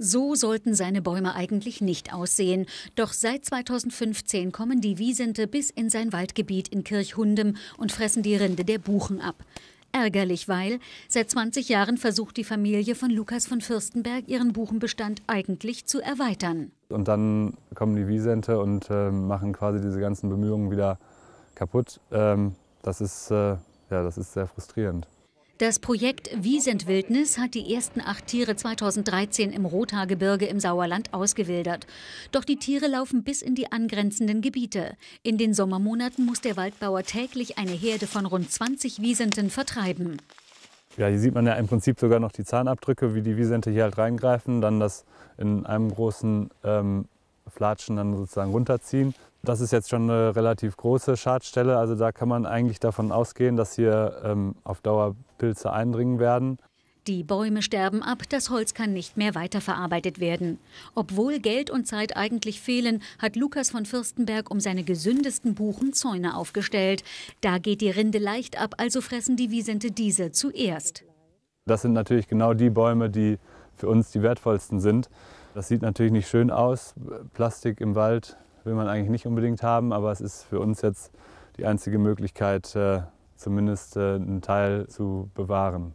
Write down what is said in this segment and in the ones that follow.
So sollten seine Bäume eigentlich nicht aussehen. Doch seit 2015 kommen die Wiesente bis in sein Waldgebiet in Kirchhundem und fressen die Rinde der Buchen ab. Ärgerlich, weil seit 20 Jahren versucht die Familie von Lukas von Fürstenberg ihren Buchenbestand eigentlich zu erweitern. Und dann kommen die Wiesente und äh, machen quasi diese ganzen Bemühungen wieder kaputt. Ähm, das, ist, äh, ja, das ist sehr frustrierend. Das Projekt Wiesentwildnis hat die ersten acht Tiere 2013 im Rothaargebirge im Sauerland ausgewildert. Doch die Tiere laufen bis in die angrenzenden Gebiete. In den Sommermonaten muss der Waldbauer täglich eine Herde von rund 20 Wiesenten vertreiben. Ja, hier sieht man ja im Prinzip sogar noch die Zahnabdrücke, wie die Wiesente hier halt reingreifen, dann das in einem großen ähm, Flatschen dann sozusagen runterziehen. Das ist jetzt schon eine relativ große Schadstelle, also da kann man eigentlich davon ausgehen, dass hier ähm, auf Dauer Pilze eindringen werden. Die Bäume sterben ab, das Holz kann nicht mehr weiterverarbeitet werden. Obwohl Geld und Zeit eigentlich fehlen, hat Lukas von Fürstenberg um seine gesündesten Buchen Zäune aufgestellt. Da geht die Rinde leicht ab, also fressen die Wiesente diese zuerst. Das sind natürlich genau die Bäume, die für uns die wertvollsten sind. Das sieht natürlich nicht schön aus, Plastik im Wald, will man eigentlich nicht unbedingt haben, aber es ist für uns jetzt die einzige Möglichkeit, äh, zumindest äh, einen Teil zu bewahren.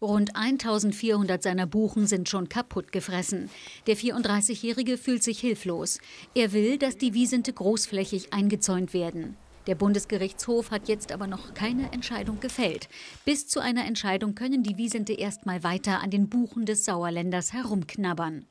Rund 1400 seiner Buchen sind schon kaputt gefressen. Der 34-Jährige fühlt sich hilflos. Er will, dass die Wiesente großflächig eingezäunt werden. Der Bundesgerichtshof hat jetzt aber noch keine Entscheidung gefällt. Bis zu einer Entscheidung können die Wiesente erstmal weiter an den Buchen des Sauerländers herumknabbern.